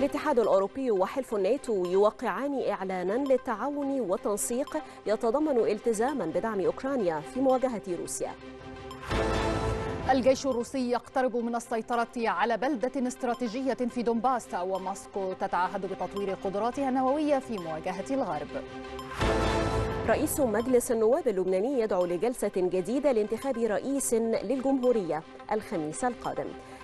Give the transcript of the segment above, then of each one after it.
الاتحاد الأوروبي وحلف الناتو يوقعان إعلانا للتعاون والتنسيق يتضمن التزاما بدعم أوكرانيا في مواجهة روسيا الجيش الروسي يقترب من السيطرة على بلدة استراتيجية في دونباس وموسكو تتعهد بتطوير قدراتها النووية في مواجهة الغرب رئيس مجلس النواب اللبناني يدعو لجلسة جديدة لانتخاب رئيس للجمهورية الخميس القادم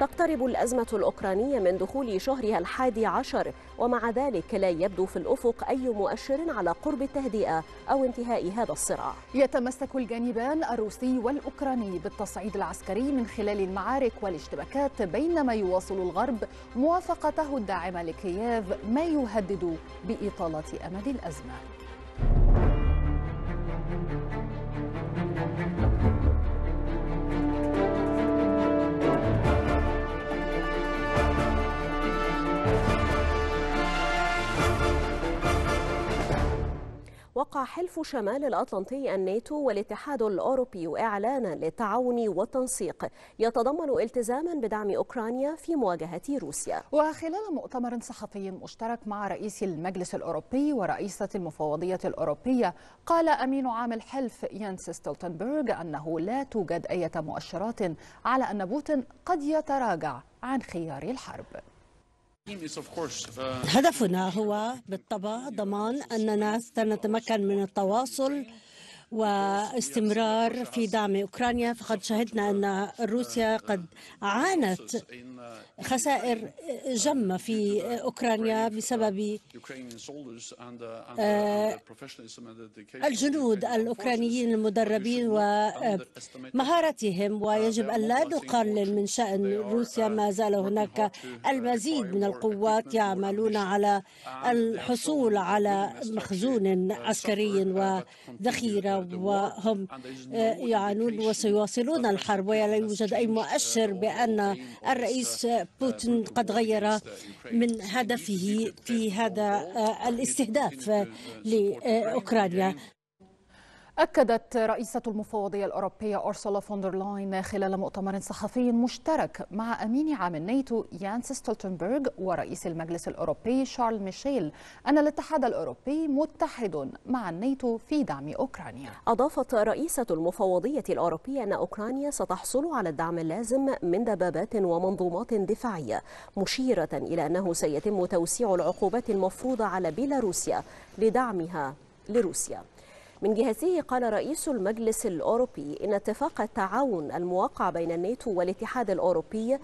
تقترب الأزمة الأوكرانية من دخول شهرها الحادي عشر ومع ذلك لا يبدو في الأفق أي مؤشر على قرب التهدئة أو انتهاء هذا الصراع يتمسك الجانبان الروسي والأوكراني بالتصعيد العسكري من خلال المعارك والاشتباكات بينما يواصل الغرب موافقته الداعمة لكييف ما يهدد بإطالة أمد الأزمة وقع حلف شمال الأطلنطي الناتو والاتحاد الأوروبي إعلانا للتعاون والتنسيق يتضمن التزاما بدعم أوكرانيا في مواجهة روسيا وخلال مؤتمر صحفي مشترك مع رئيس المجلس الأوروبي ورئيسة المفوضية الأوروبية قال أمين عام الحلف يانس ستولتنبرغ أنه لا توجد أي مؤشرات على أن بوتين قد يتراجع عن خيار الحرب Uh, هدفنا هو بالطبع ضمان أننا سنتمكن من التواصل واستمرار في دعم أوكرانيا فقد شهدنا أن روسيا قد عانت خسائر جمة في أوكرانيا بسبب آه، الجنود الأوكرانيين المدربين ومهارتهم ويجب أن لا نقلل من شأن روسيا ما زال هناك المزيد من القوات يعملون على الحصول على مخزون عسكري وذخيرة وهم آه، آه، يعانون وسيواصلون الحرب ولا يوجد أي مؤشر بأن الرئيس بوتين قد غير من هدفه في هذا آه، الاستهداف لأوكرانيا أكدت رئيسة المفوضية الأوروبية أرسولا فوندرلاين خلال مؤتمر صحفي مشترك مع أمين عام الناتو يانس ستولتنبرغ ورئيس المجلس الأوروبي شارل ميشيل أن الاتحاد الأوروبي متحد مع الناتو في دعم أوكرانيا أضافت رئيسة المفوضية الأوروبية أن أوكرانيا ستحصل على الدعم اللازم من دبابات ومنظومات دفاعية مشيرة إلى أنه سيتم توسيع العقوبات المفروضة على بيلاروسيا لدعمها لروسيا من جهته قال رئيس المجلس الأوروبي إن اتفاق التعاون الموقع بين الناتو والاتحاد الأوروبي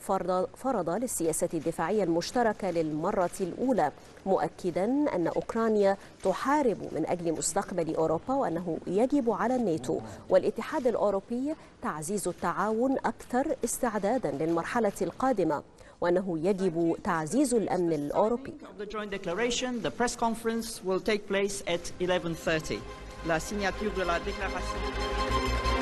فرض, فرض للسياسة الدفاعية المشتركة للمرة الأولى مؤكدا أن أوكرانيا تحارب من أجل مستقبل أوروبا وأنه يجب على الناتو والاتحاد الأوروبي تعزيز التعاون أكثر استعدادا للمرحلة القادمة وأنه يجب تعزيز الأمن الأوروبي La signature de la déclaration.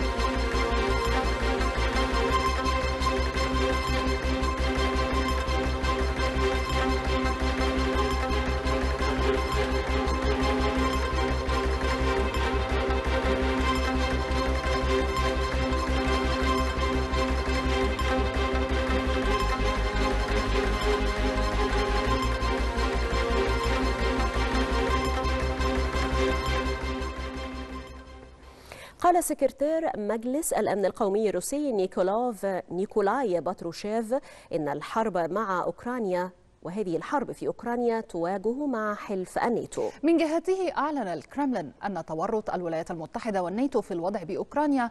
قال سكرتير مجلس الأمن القومي الروسي نيكولاف نيكولاي باتروشيف إن الحرب مع أوكرانيا وهذه الحرب في أوكرانيا تواجه مع حلف الناتو من جهته أعلن الكرملين أن تورط الولايات المتحدة والناتو في الوضع بأوكرانيا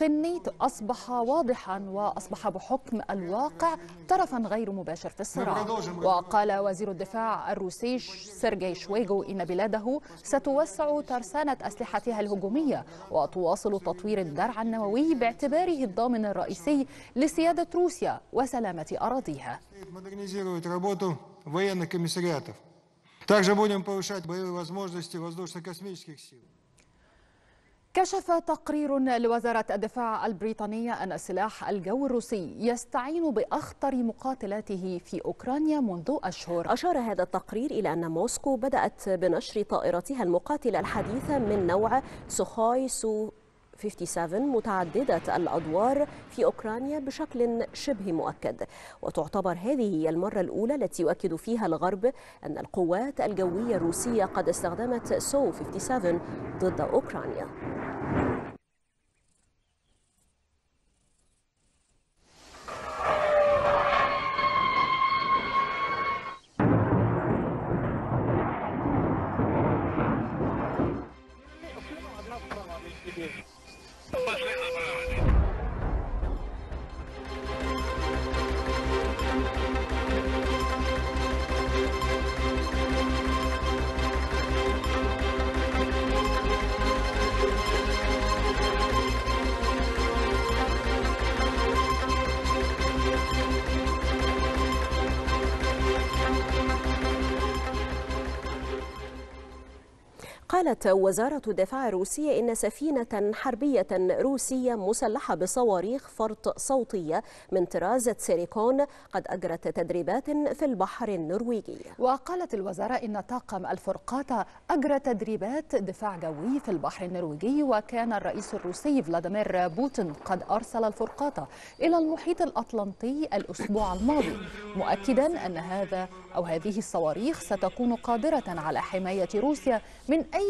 في النيت أصبح واضحا وأصبح بحكم الواقع طرفا غير مباشر في الصراع وقال وزير الدفاع الروسي سيرجي شويجو إن بلاده ستوسع ترسانة أسلحتها الهجومية وتواصل تطوير الدرع النووي باعتباره الضامن الرئيسي لسيادة روسيا وسلامة أراضيها Также будем повышать боевые возможности воздушно-космических сил. كشف تقرير لوزارة الدفاع البريطانية أن السلاح الجو الروسي يستعين بأخطر مقاتلاته في أوكرانيا منذ أشهر أشار هذا التقرير إلى أن موسكو بدأت بنشر طائرتها المقاتلة الحديثة من نوع سوخاي سو 57 متعددة الأدوار في أوكرانيا بشكل شبه مؤكد وتعتبر هذه هي المرة الأولى التي يؤكد فيها الغرب أن القوات الجوية الروسية قد استخدمت سو 57 ضد أوكرانيا قالت وزارة الدفاع الروسية إن سفينة حربية روسية مسلحة بصواريخ فرط صوتية من طراز سيريكون قد أجرت تدريبات في البحر النرويجي وقالت الوزارة إن طاقم الفرقاطة أجرى تدريبات دفاع جوي في البحر النرويجي وكان الرئيس الروسي فلاديمير بوتين قد أرسل الفرقاطة إلى المحيط الأطلنطي الأسبوع الماضي مؤكدا أن هذا أو هذه الصواريخ ستكون قادرة على حماية روسيا من أي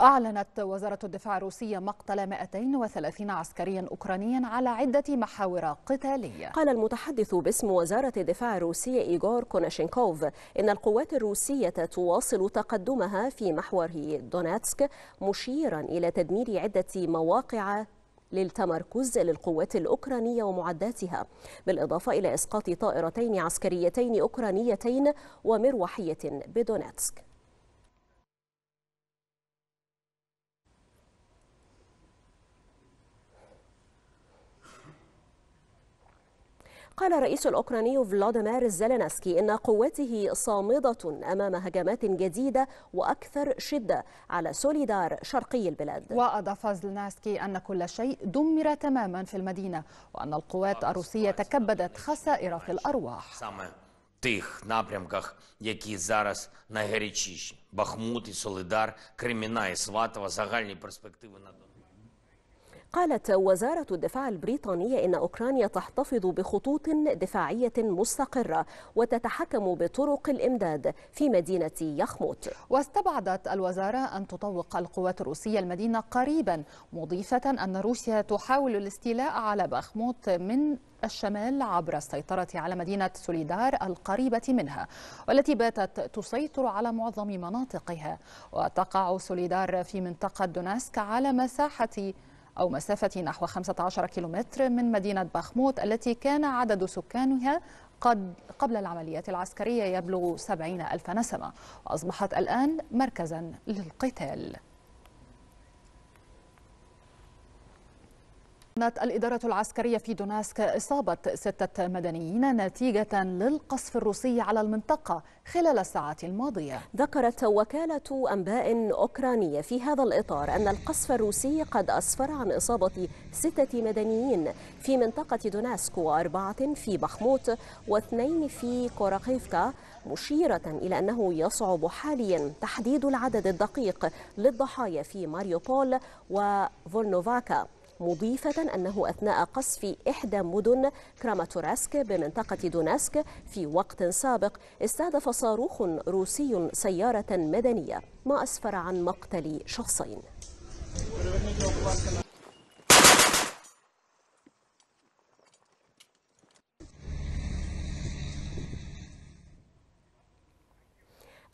أعلنت وزارة الدفاع الروسية مقتل 230 عسكريا أوكرانيا على عدة محاور قتالية قال المتحدث باسم وزارة الدفاع الروسية إيغور كوناشينكوف إن القوات الروسية تواصل تقدمها في محور دوناتسك مشيرا إلى تدمير عدة مواقع للتمركز للقوات الأوكرانية ومعداتها بالإضافة إلى إسقاط طائرتين عسكريتين أوكرانيتين ومروحية بدوناتسك قال الرئيس الأوكراني فلاديمير زيلينسكي إن قواته صامدة أمام هجمات جديدة وأكثر شدة على سوليدار شرقي البلاد وأضاف زيلينسكي أن كل شيء دمر تماما في المدينة وأن القوات الروسية تكبدت خسائر في الأرواح тих напрямках, які зараз найгарячіші: Бахмут і Солидар, Креміна і Сватова, загальні перспективи на Донбасі. قالت وزارة الدفاع البريطانية إن أوكرانيا تحتفظ بخطوط دفاعية مستقرة وتتحكم بطرق الإمداد في مدينة يخموت واستبعدت الوزارة أن تطوق القوات الروسية المدينة قريبا مضيفة أن روسيا تحاول الاستيلاء على بخموت من الشمال عبر السيطرة على مدينة سوليدار القريبة منها والتي باتت تسيطر على معظم مناطقها وتقع سوليدار في منطقة دوناسك على مساحة أو مسافة نحو 15 كيلومتر من مدينة باخموت التي كان عدد سكانها قد قبل العمليات العسكرية يبلغ 70 ألف نسمة وأصبحت الآن مركزا للقتال أعلنت الإدارة العسكرية في دوناسك إصابة ستة مدنيين نتيجة للقصف الروسي على المنطقة خلال الساعات الماضية ذكرت وكالة أنباء أوكرانية في هذا الإطار أن القصف الروسي قد أسفر عن إصابة ستة مدنيين في منطقة دوناسك وأربعة في بخموت واثنين في كوراخيفكا مشيرة إلى أنه يصعب حاليا تحديد العدد الدقيق للضحايا في ماريوبول وفولنوفاكا مضيفة أنه أثناء قصف إحدى مدن كراماتوراسك بمنطقة دوناسك في وقت سابق استهدف صاروخ روسي سيارة مدنية ما أسفر عن مقتل شخصين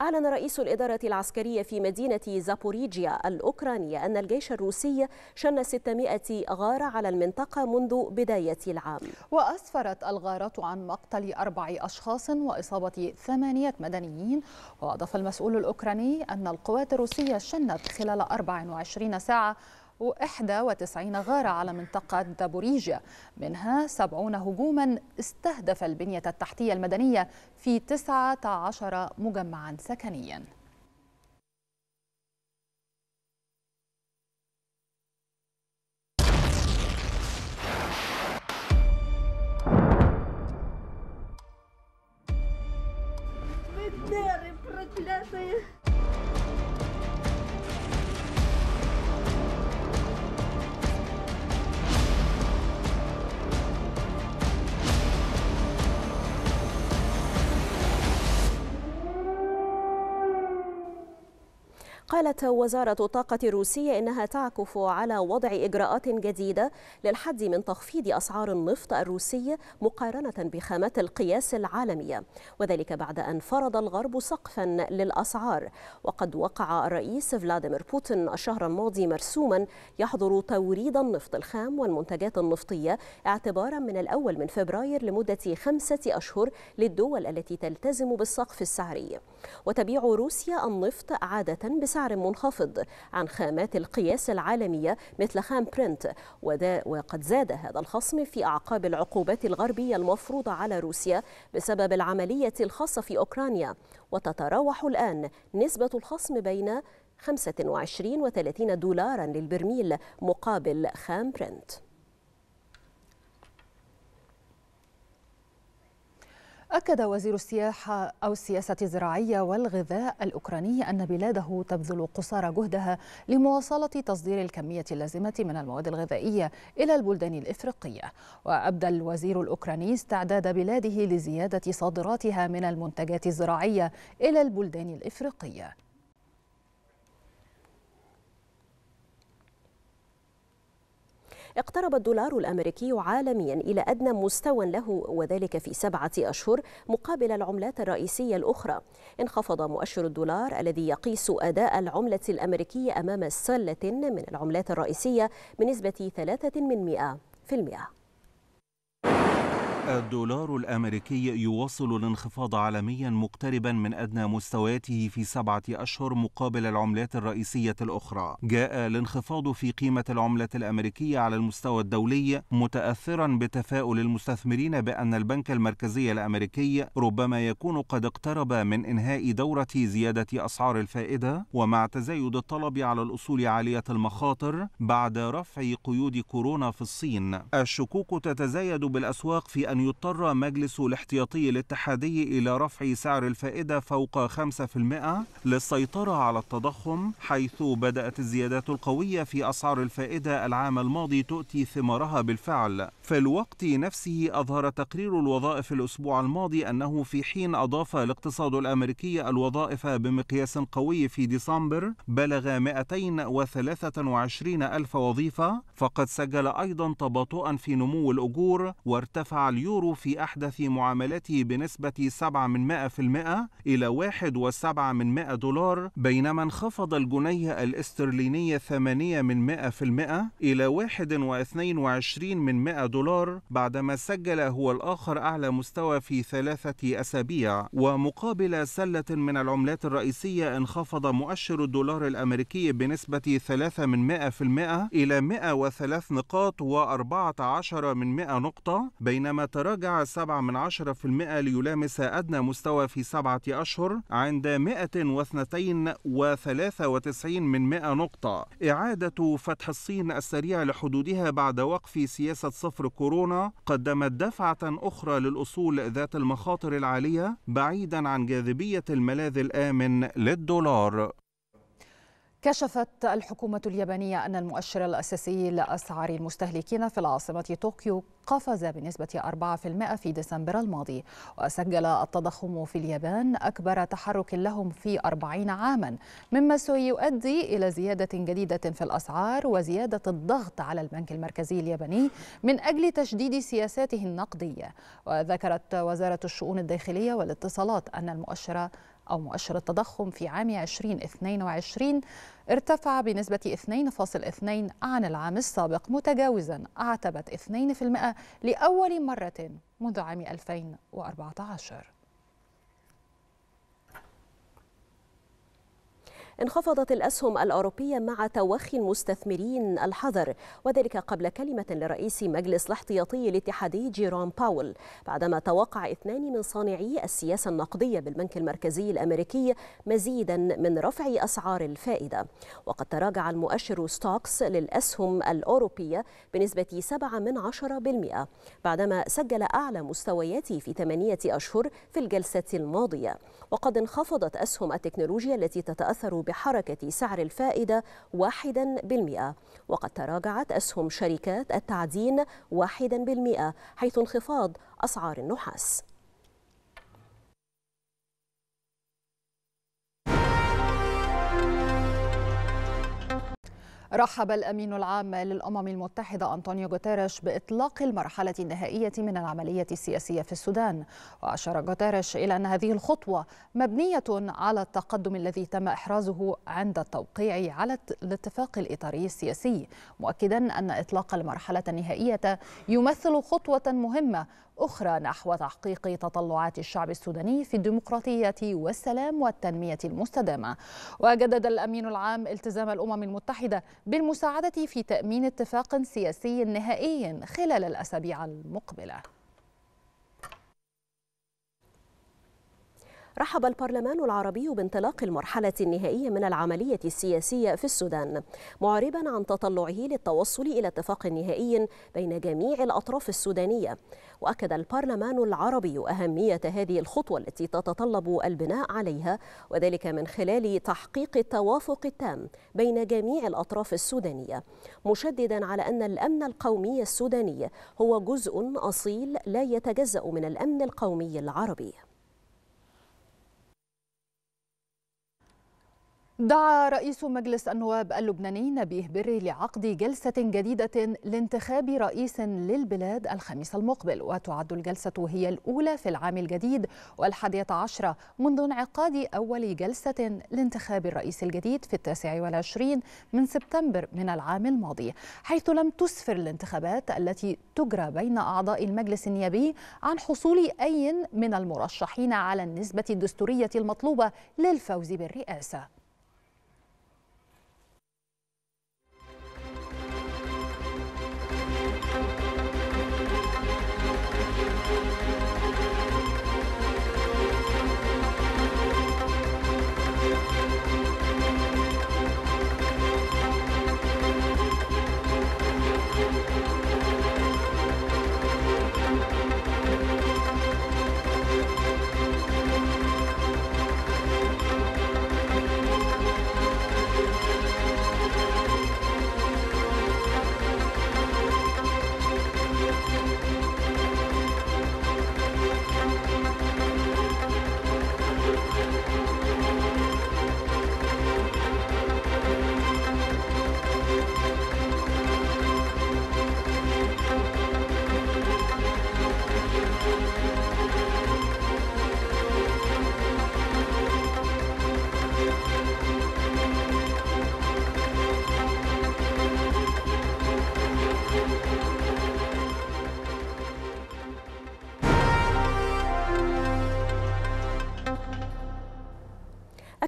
أعلن رئيس الإدارة العسكرية في مدينة زابوريجيا الأوكرانية أن الجيش الروسي شن 600 غارة على المنطقة منذ بداية العام وأسفرت الغارات عن مقتل أربع أشخاص وإصابة ثمانية مدنيين وأضاف المسؤول الأوكراني أن القوات الروسية شنت خلال 24 ساعة 91 غارة على منطقة دابوريجيا منها 70 هجوما استهدف البنية التحتية المدنية في 19 مجمعا سكنيا проклятые. قالت وزارة الطاقة الروسية إنها تعكف على وضع إجراءات جديدة للحد من تخفيض أسعار النفط الروسي مقارنة بخامات القياس العالمية وذلك بعد أن فرض الغرب سقفا للأسعار وقد وقع الرئيس فلاديمير بوتين الشهر الماضي مرسوما يحظر توريد النفط الخام والمنتجات النفطية اعتبارا من الأول من فبراير لمدة خمسة أشهر للدول التي تلتزم بالسقف السعري وتبيع روسيا النفط عادة بسعر بسعر منخفض عن خامات القياس العالمية مثل خام برنت وقد زاد هذا الخصم في أعقاب العقوبات الغربية المفروضة على روسيا بسبب العملية الخاصة في أوكرانيا وتتراوح الآن نسبة الخصم بين 25 و 30 دولارا للبرميل مقابل خام برنت أكد وزير السياحة أو السياسة الزراعية والغذاء الأوكراني أن بلاده تبذل قصارى جهدها لمواصلة تصدير الكمية اللازمة من المواد الغذائية إلى البلدان الإفريقية وأبدى الوزير الأوكراني استعداد بلاده لزيادة صادراتها من المنتجات الزراعية إلى البلدان الإفريقية اقترب الدولار الأمريكي عالميا إلى أدنى مستوى له وذلك في سبعة أشهر مقابل العملات الرئيسية الأخرى انخفض مؤشر الدولار الذي يقيس أداء العملة الأمريكية أمام سلة من العملات الرئيسية بنسبة مئة في المئة الدولار الأمريكي يواصل الانخفاض عالميا مقتربا من أدنى مستوياته في سبعة أشهر مقابل العملات الرئيسية الأخرى جاء الانخفاض في قيمة العملة الأمريكية على المستوى الدولي متأثرا بتفاؤل المستثمرين بأن البنك المركزي الأمريكي ربما يكون قد اقترب من إنهاء دورة زيادة أسعار الفائدة ومع تزايد الطلب على الأصول عالية المخاطر بعد رفع قيود كورونا في الصين الشكوك تتزايد بالأسواق في أن يضطر مجلس الاحتياطي الاتحادي إلى رفع سعر الفائدة فوق 5% للسيطرة على التضخم حيث بدأت الزيادات القوية في أسعار الفائدة العام الماضي تؤتي ثمارها بالفعل في الوقت نفسه أظهر تقرير الوظائف الأسبوع الماضي أنه في حين أضاف الاقتصاد الأمريكي الوظائف بمقياس قوي في ديسمبر بلغ 223 ألف وظيفة فقد سجل أيضا تباطؤا في نمو الأجور وارتفع اليوم اليورو في أحدث معاملته بنسبة 7 إلى 1.7 دولار بينما انخفض الجنيه الاسترليني 8 إلى 1.22 دولار بعدما سجل هو الآخر أعلى مستوى في ثلاثة أسابيع ومقابل سلة من العملات الرئيسية انخفض مؤشر الدولار الأمريكي بنسبة 3 إلى 103 نقاط و14 من 100 نقطة بينما تراجع 7% ليلامس أدنى مستوى في سبعة أشهر عند 192 من 100 نقطة إعادة فتح الصين السريع لحدودها بعد وقف سياسة صفر كورونا قدمت دفعة أخرى للأصول ذات المخاطر العالية بعيدا عن جاذبية الملاذ الآمن للدولار كشفت الحكومة اليابانية أن المؤشر الأساسي لأسعار المستهلكين في العاصمة طوكيو قفز بنسبة 4% في ديسمبر الماضي وسجل التضخم في اليابان أكبر تحرك لهم في 40 عاما مما سيؤدي إلى زيادة جديدة في الأسعار وزيادة الضغط على البنك المركزي الياباني من أجل تشديد سياساته النقدية وذكرت وزارة الشؤون الداخلية والاتصالات أن المؤشر أو مؤشر التضخم في عام 2022 ارتفع بنسبة 2.2 عن العام السابق متجاوزا أعتبت 2% لأول مرة منذ عام 2014 انخفضت الأسهم الأوروبية مع توخي المستثمرين الحذر وذلك قبل كلمة لرئيس مجلس الاحتياطي الاتحادي جيرون باول بعدما توقع اثنان من صانعي السياسة النقدية بالبنك المركزي الأمريكي مزيدا من رفع أسعار الفائدة وقد تراجع المؤشر ستوكس للأسهم الأوروبية بنسبة 7 من 10% بعدما سجل أعلى مستوياته في ثمانية أشهر في الجلسة الماضية وقد انخفضت أسهم التكنولوجيا التي تتأثر بحركة سعر الفائدة واحدا بالمئة وقد تراجعت أسهم شركات التعدين واحدا بالمئة حيث انخفاض أسعار النحاس رحب الأمين العام للأمم المتحدة أنطونيو غوتيريش بإطلاق المرحلة النهائية من العملية السياسية في السودان وأشار غوتيريش إلى أن هذه الخطوة مبنية على التقدم الذي تم إحرازه عند التوقيع على الاتفاق الإطاري السياسي مؤكدا أن إطلاق المرحلة النهائية يمثل خطوة مهمة أخرى نحو تحقيق تطلعات الشعب السوداني في الديمقراطية والسلام والتنمية المستدامة وجدد الأمين العام التزام الأمم المتحدة بالمساعدة في تأمين اتفاق سياسي نهائي خلال الأسابيع المقبلة رحب البرلمان العربي بانطلاق المرحلة النهائية من العملية السياسية في السودان معربا عن تطلعه للتوصل إلى اتفاق نهائي بين جميع الأطراف السودانية وأكد البرلمان العربي أهمية هذه الخطوة التي تتطلب البناء عليها وذلك من خلال تحقيق التوافق التام بين جميع الأطراف السودانية مشددا على أن الأمن القومي السوداني هو جزء أصيل لا يتجزأ من الأمن القومي العربي دعا رئيس مجلس النواب اللبناني نبيه بري لعقد جلسة جديدة لانتخاب رئيس للبلاد الخميس المقبل وتعد الجلسة هي الأولى في العام الجديد والحادية عشرة منذ انعقاد أول جلسة لانتخاب الرئيس الجديد في التاسع والعشرين من سبتمبر من العام الماضي حيث لم تسفر الانتخابات التي تجرى بين أعضاء المجلس النيابي عن حصول أي من المرشحين على النسبة الدستورية المطلوبة للفوز بالرئاسة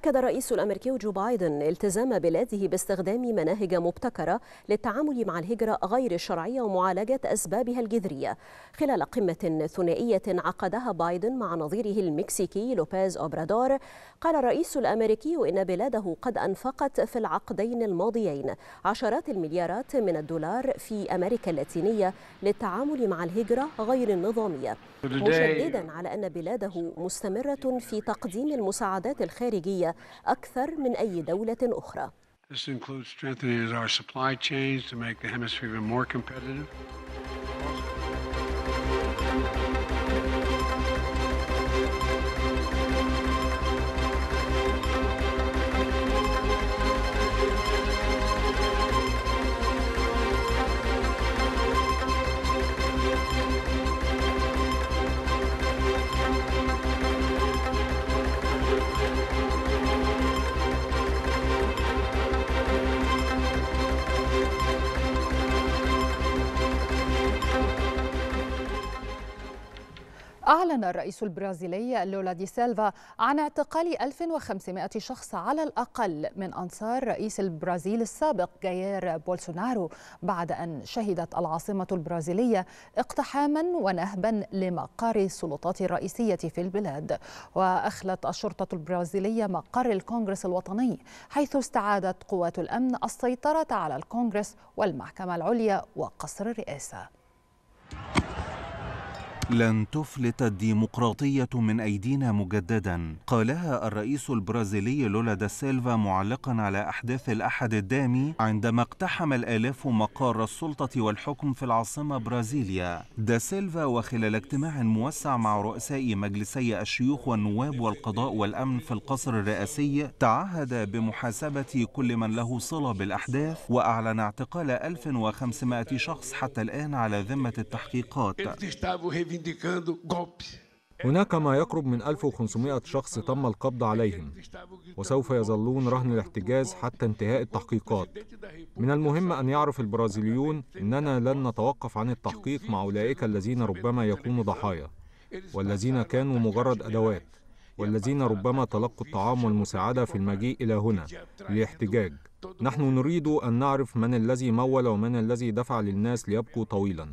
أكد الرئيس الأمريكي جو بايدن التزام بلاده باستخدام مناهج مبتكرة للتعامل مع الهجرة غير الشرعية ومعالجة أسبابها الجذرية خلال قمة ثنائية عقدها بايدن مع نظيره المكسيكي لوبيز أوبرادور قال الرئيس الأمريكي إن بلاده قد أنفقت في العقدين الماضيين عشرات المليارات من الدولار في أمريكا اللاتينية للتعامل مع الهجرة غير النظامية مشددا على أن بلاده مستمرة في تقديم المساعدات الخارجية أكثر من أي دولة أخرى أعلن الرئيس البرازيلي لولا دي سيلفا عن اعتقال 1500 شخص على الأقل من أنصار رئيس البرازيل السابق جاير بولسونارو بعد أن شهدت العاصمة البرازيلية اقتحاما ونهبا لمقر السلطات الرئيسية في البلاد وأخلت الشرطة البرازيلية مقر الكونغرس الوطني حيث استعادت قوات الأمن السيطرة على الكونغرس والمحكمة العليا وقصر الرئاسة لن تفلت الديمقراطية من أيدينا مجددا قالها الرئيس البرازيلي لولا دا سيلفا معلقا على أحداث الأحد الدامي عندما اقتحم الآلاف مقار السلطة والحكم في العاصمة برازيليا دا سيلفا وخلال اجتماع موسع مع رؤساء مجلسي الشيوخ والنواب والقضاء والأمن في القصر الرئاسي تعهد بمحاسبة كل من له صلة بالأحداث وأعلن اعتقال 1500 شخص حتى الآن على ذمة التحقيقات هناك ما يقرب من 1500 شخص تم القبض عليهم وسوف يظلون رهن الاحتجاز حتى انتهاء التحقيقات من المهم ان يعرف البرازيليون اننا لن نتوقف عن التحقيق مع اولئك الذين ربما يكونوا ضحايا والذين كانوا مجرد ادوات والذين ربما تلقوا الطعام والمساعده في المجيء الى هنا للاحتجاج نحن نريد ان نعرف من الذي مول ومن الذي دفع للناس ليبقوا طويلا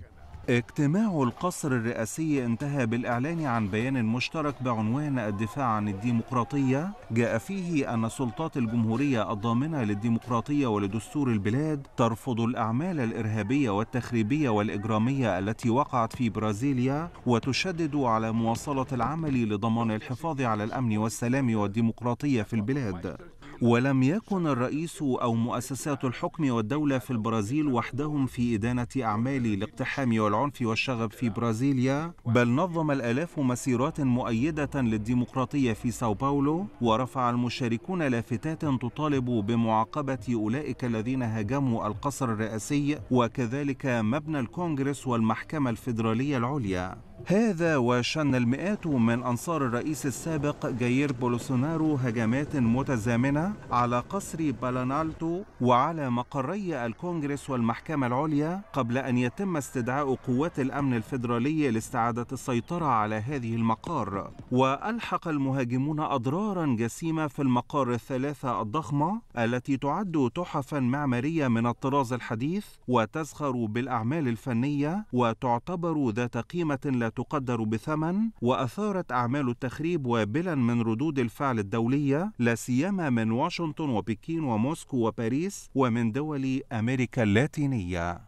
اجتماع القصر الرئاسي انتهى بالإعلان عن بيان مشترك بعنوان الدفاع عن الديمقراطية جاء فيه أن سلطات الجمهورية الضامنة للديمقراطية ولدستور البلاد ترفض الأعمال الإرهابية والتخريبية والإجرامية التي وقعت في برازيليا وتشدد على مواصلة العمل لضمان الحفاظ على الأمن والسلام والديمقراطية في البلاد ولم يكن الرئيس أو مؤسسات الحكم والدولة في البرازيل وحدهم في إدانة أعمال الاقتحام والعنف والشغب في برازيليا بل نظم الآلاف مسيرات مؤيدة للديمقراطية في ساو باولو ورفع المشاركون لافتات تطالب بمعاقبة أولئك الذين هاجموا القصر الرئاسي وكذلك مبنى الكونغرس والمحكمة الفيدرالية العليا هذا وشن المئات من أنصار الرئيس السابق جاير بولسونارو هجمات متزامنة على قصر بالانالتو وعلى مقري الكونغرس والمحكمة العليا قبل أن يتم استدعاء قوات الأمن الفيدرالية لاستعادة السيطرة على هذه المقار وألحق المهاجمون أضرارا جسيمة في المقار الثلاثة الضخمة التي تعد تحفا معمارية من الطراز الحديث وتزخر بالأعمال الفنية وتعتبر ذات قيمة لا تقدر بثمن وأثارت أعمال التخريب وبلا من ردود الفعل الدولية لا سيما من واشنطن وبكين وموسكو وباريس ومن دول أمريكا اللاتينية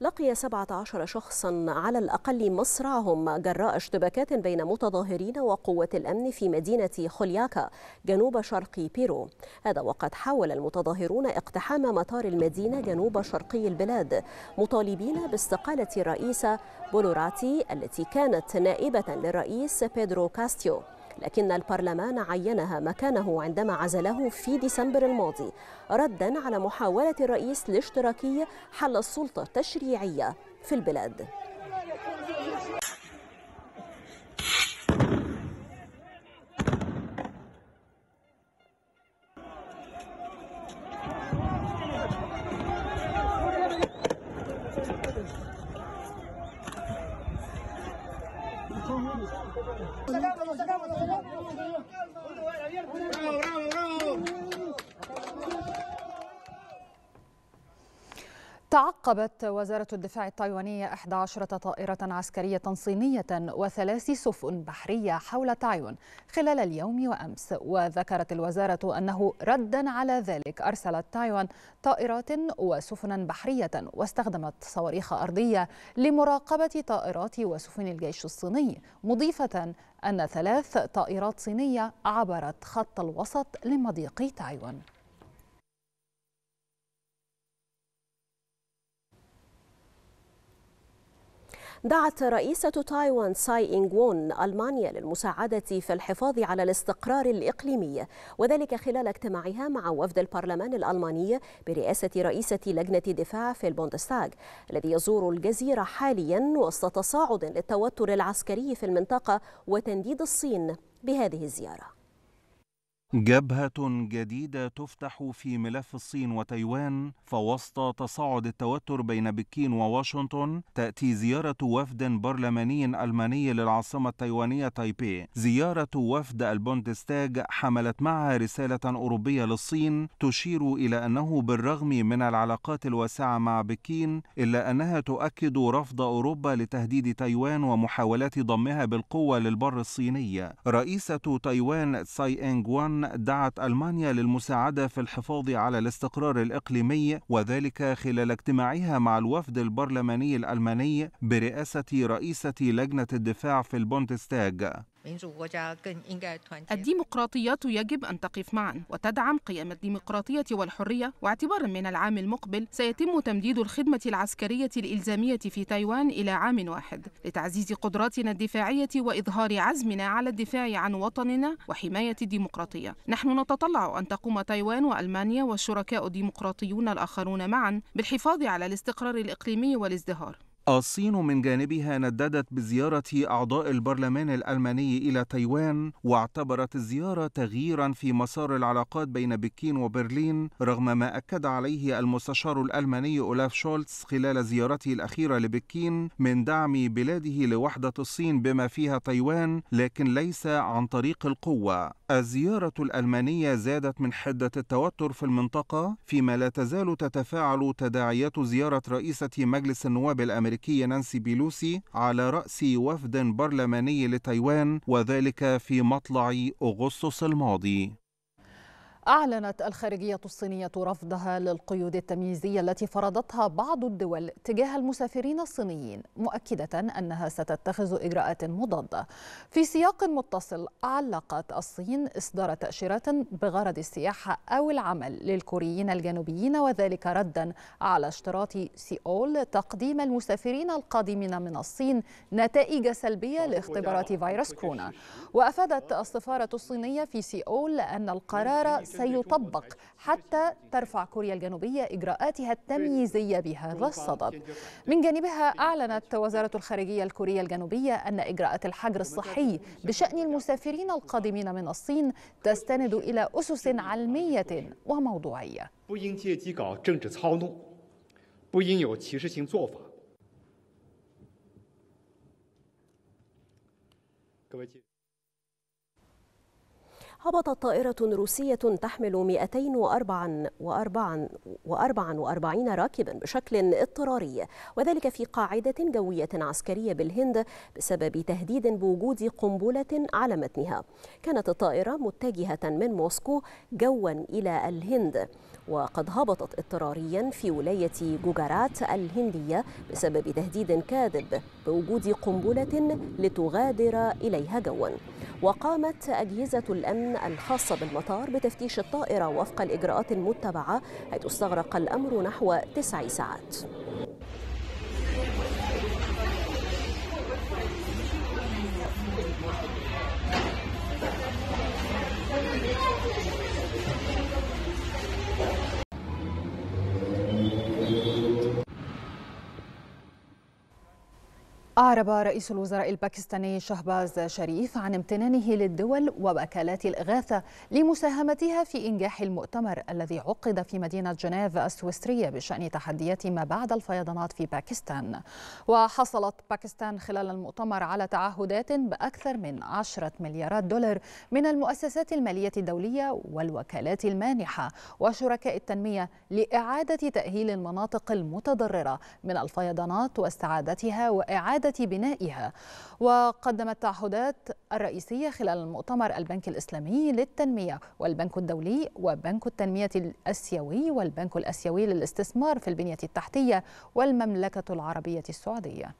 لقي 17 شخصا على الأقل مصرعهم جراء اشتباكات بين متظاهرين وقوة الأمن في مدينة خولياكا جنوب شرق بيرو هذا وقد حاول المتظاهرون اقتحام مطار المدينة جنوب شرقي البلاد مطالبين باستقالة الرئيسة بولوراتي التي كانت نائبة للرئيس بيدرو كاستيو لكن البرلمان عينها مكانه عندما عزله في ديسمبر الماضي ردا على محاولة الرئيس الاشتراكي حل السلطة التشريعية في البلاد تعقبت وزارة الدفاع التايوانية 11 طائرة عسكرية صينية وثلاث سفن بحرية حول تايوان خلال اليوم وأمس وذكرت الوزارة أنه ردا على ذلك أرسلت تايوان طائرات وسفنا بحرية واستخدمت صواريخ أرضية لمراقبة طائرات وسفن الجيش الصيني مضيفة أن ثلاث طائرات صينية عبرت خط الوسط لمضيق تايوان دعت رئيسة تايوان ساي وون ألمانيا للمساعدة في الحفاظ على الاستقرار الإقليمي وذلك خلال اجتماعها مع وفد البرلمان الألماني برئاسة رئيسة لجنة دفاع في البوندستاغ الذي يزور الجزيرة حاليا وسط تصاعد للتوتر العسكري في المنطقة وتنديد الصين بهذه الزيارة جبهة جديدة تفتح في ملف الصين وتايوان فوسط تصاعد التوتر بين بكين وواشنطن تأتي زيارة وفد برلماني ألماني للعاصمة التايوانية تايبي زيارة وفد البوندستاج حملت معها رسالة أوروبية للصين تشير إلى أنه بالرغم من العلاقات الواسعة مع بكين إلا أنها تؤكد رفض أوروبا لتهديد تايوان ومحاولات ضمها بالقوة للبر الصيني رئيسة تايوان ساي إنغ وان دعت ألمانيا للمساعدة في الحفاظ على الاستقرار الإقليمي وذلك خلال اجتماعها مع الوفد البرلماني الألماني برئاسة رئيسة لجنة الدفاع في البوندستاج الديمقراطيات يجب أن تقف معا وتدعم قيم الديمقراطية والحرية واعتبارا من العام المقبل سيتم تمديد الخدمة العسكرية الإلزامية في تايوان إلى عام واحد لتعزيز قدراتنا الدفاعية وإظهار عزمنا على الدفاع عن وطننا وحماية الديمقراطية نحن نتطلع أن تقوم تايوان وألمانيا والشركاء الديمقراطيون الآخرون معا بالحفاظ على الاستقرار الإقليمي والازدهار الصين من جانبها نددت بزيارة أعضاء البرلمان الألماني إلى تايوان واعتبرت الزيارة تغييرا في مسار العلاقات بين بكين وبرلين رغم ما أكد عليه المستشار الألماني أولاف شولتز خلال زيارته الأخيرة لبكين من دعم بلاده لوحدة الصين بما فيها تايوان لكن ليس عن طريق القوة الزيارة الألمانية زادت من حدة التوتر في المنطقة فيما لا تزال تتفاعل تداعيات زيارة رئيسة مجلس النواب الأمريكي نانسي بيلوسي على رأس وفد برلماني لتايوان وذلك في مطلع أغسطس الماضي أعلنت الخارجية الصينية رفضها للقيود التمييزية التي فرضتها بعض الدول تجاه المسافرين الصينيين مؤكدة أنها ستتخذ إجراءات مضادة في سياق متصل علقت الصين إصدار تأشيرات بغرض السياحة أو العمل للكوريين الجنوبيين وذلك ردا على اشتراط سيول تقديم المسافرين القادمين من الصين نتائج سلبية طيب، لاختبارات فيروس كورونا وأفادت السفارة الصينية في سيول أن القرار سيطبق حتى ترفع كوريا الجنوبية إجراءاتها التمييزية بهذا الصدد من جانبها أعلنت وزارة الخارجية الكورية الجنوبية أن إجراءات الحجر الصحي بشأن المسافرين القادمين من الصين تستند إلى أسس علمية وموضوعية هبطت طائرة روسية تحمل 244 راكبا بشكل اضطراري وذلك في قاعدة جوية عسكرية بالهند بسبب تهديد بوجود قنبلة على متنها كانت الطائرة متجهة من موسكو جوا إلى الهند وقد هبطت اضطراريا في ولاية جوجارات الهندية بسبب تهديد كاذب بوجود قنبلة لتغادر إليها جوا وقامت أجهزة الأمن الخاصة بالمطار بتفتيش الطائرة وفق الإجراءات المتبعة حيث استغرق الأمر نحو تسع ساعات أعرب رئيس الوزراء الباكستاني شهباز شريف عن امتنانه للدول ووكالات الإغاثة لمساهمتها في إنجاح المؤتمر الذي عقد في مدينة جنيف السويسرية بشأن تحديات ما بعد الفيضانات في باكستان وحصلت باكستان خلال المؤتمر على تعهدات بأكثر من 10 مليارات دولار من المؤسسات المالية الدولية والوكالات المانحة وشركاء التنمية لإعادة تأهيل المناطق المتضررة من الفيضانات واستعادتها وإعادة إعادة بنائها وقدمت تعهدات الرئيسية خلال المؤتمر البنك الإسلامي للتنمية والبنك الدولي وبنك التنمية الآسيوي والبنك الآسيوي للاستثمار في البنية التحتية والمملكة العربية السعودية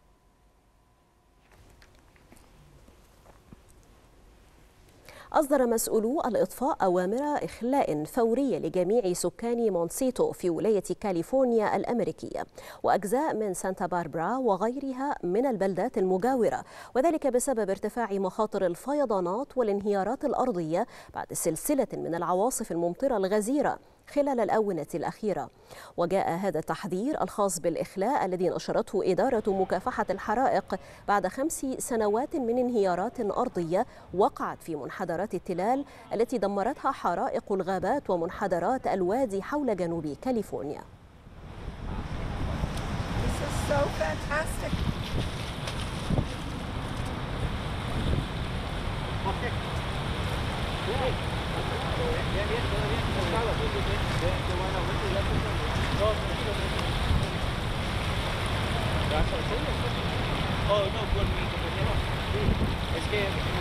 أصدر مسؤولو الإطفاء أوامر إخلاء فورية لجميع سكان مونسيتو في ولاية كاليفورنيا الأمريكية وأجزاء من سانتا باربرا وغيرها من البلدات المجاورة وذلك بسبب ارتفاع مخاطر الفيضانات والانهيارات الأرضية بعد سلسلة من العواصف الممطرة الغزيرة خلال الآونة الأخيرة وجاء هذا التحذير الخاص بالإخلاء الذي نشرته إدارة مكافحة الحرائق بعد خمس سنوات من انهيارات أرضية وقعت في منحدرات التلال التي دمرتها حرائق الغابات ومنحدرات الوادي حول جنوب كاليفورنيا so fantastic. Okay. Great. Oh, no, no, Sí, Es que...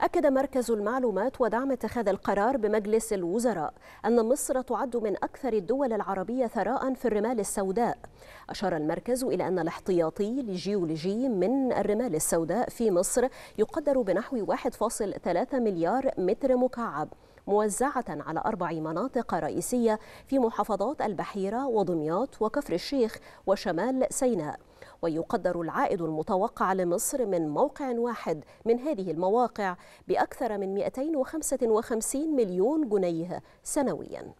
أكد مركز المعلومات ودعم اتخاذ القرار بمجلس الوزراء أن مصر تعد من أكثر الدول العربية ثراء في الرمال السوداء أشار المركز إلى أن الاحتياطي الجيولوجي من الرمال السوداء في مصر يقدر بنحو 1.3 مليار متر مكعب موزعة على أربع مناطق رئيسية في محافظات البحيرة ودمياط وكفر الشيخ وشمال سيناء ويقدر العائد المتوقع لمصر من موقع واحد من هذه المواقع بأكثر من 255 مليون جنيه سنوياً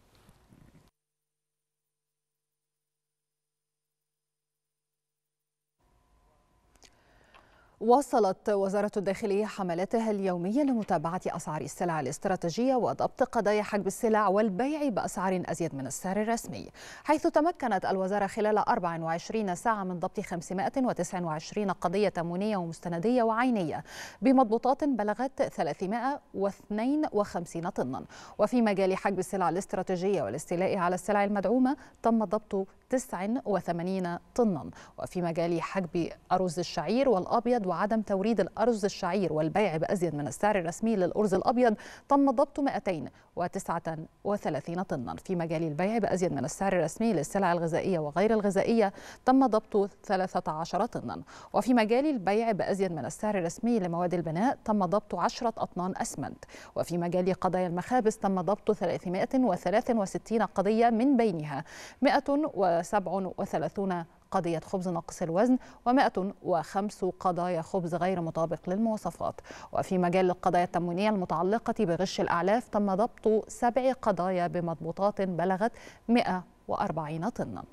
واصلت وزارة الداخلية حملاتها اليومية لمتابعة أسعار السلع الاستراتيجية وضبط قضايا حجب السلع والبيع بأسعار أزيد من السعر الرسمي حيث تمكنت الوزارة خلال 24 ساعة من ضبط 529 قضية تمونية ومستندية وعينية بمضبوطات بلغت 352 طنا وفي مجال حجب السلع الاستراتيجية والاستيلاء على السلع المدعومة تم ضبط 89 طنا وفي مجال حجب أرز الشعير والأبيض وعدم توريد الأرز الشعير والبيع بأزيد من السعر الرسمي للأرز الأبيض تم ضبط 239 طنا في مجال البيع بأزيد من السعر الرسمي للسلع الغذائية وغير الغذائية تم ضبط 13 طنا وفي مجال البيع بأزيد من السعر الرسمي لمواد البناء تم ضبط 10 أطنان أسمنت وفي مجال قضايا المخابز تم ضبط 363 قضية من بينها 137 قضية خبز ناقص الوزن و105 قضايا خبز غير مطابق للمواصفات وفي مجال القضايا التموينية المتعلقة بغش الأعلاف تم ضبط سبع قضايا بمضبوطات بلغت 140 طنا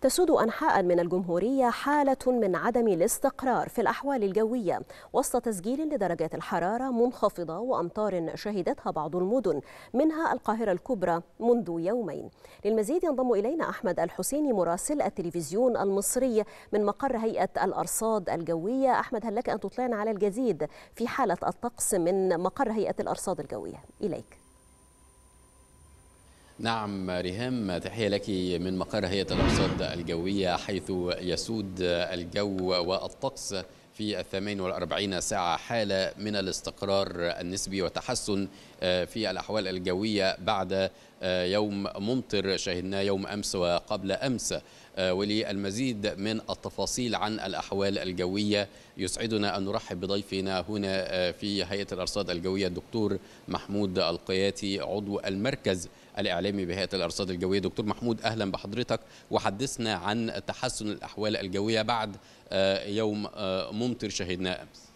تسود أنحاء من الجمهورية حالة من عدم الاستقرار في الأحوال الجوية وسط تسجيل لدرجات الحرارة منخفضة وأمطار شهدتها بعض المدن منها القاهرة الكبرى منذ يومين للمزيد ينضم إلينا أحمد الحسيني مراسل التلفزيون المصري من مقر هيئة الأرصاد الجوية أحمد هل لك أن تطلعنا على الجديد في حالة الطقس من مقر هيئة الأرصاد الجوية إليك نعم ريهام تحية لك من مقر هيئة الأرصاد الجوية حيث يسود الجو والطقس في الثامن والأربعين ساعة حالة من الاستقرار النسبي وتحسن في الأحوال الجوية بعد يوم ممطر شهدناه يوم أمس وقبل أمس وللمزيد من التفاصيل عن الأحوال الجوية يسعدنا أن نرحب بضيفنا هنا في هيئة الأرصاد الجوية الدكتور محمود القياتي عضو المركز الإعلامي بهيئة الأرصاد الجوية دكتور محمود أهلا بحضرتك وحدثنا عن تحسن الأحوال الجوية بعد آه، يوم آه، ممطر شهدناه أمس